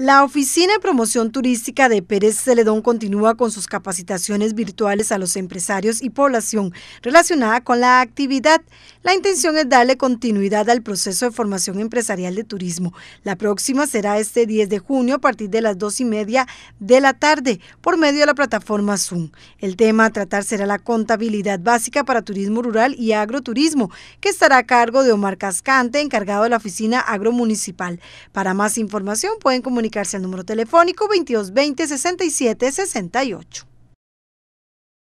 La Oficina de Promoción Turística de Pérez Celedón continúa con sus capacitaciones virtuales a los empresarios y población relacionada con la actividad. La intención es darle continuidad al proceso de formación empresarial de turismo. La próxima será este 10 de junio a partir de las 2 y media de la tarde por medio de la plataforma Zoom. El tema a tratar será la contabilidad básica para turismo rural y agroturismo, que estará a cargo de Omar Cascante, encargado de la Oficina Agromunicipal. Para más información pueden comunicarse comunicarse al número telefónico 2220 67 68.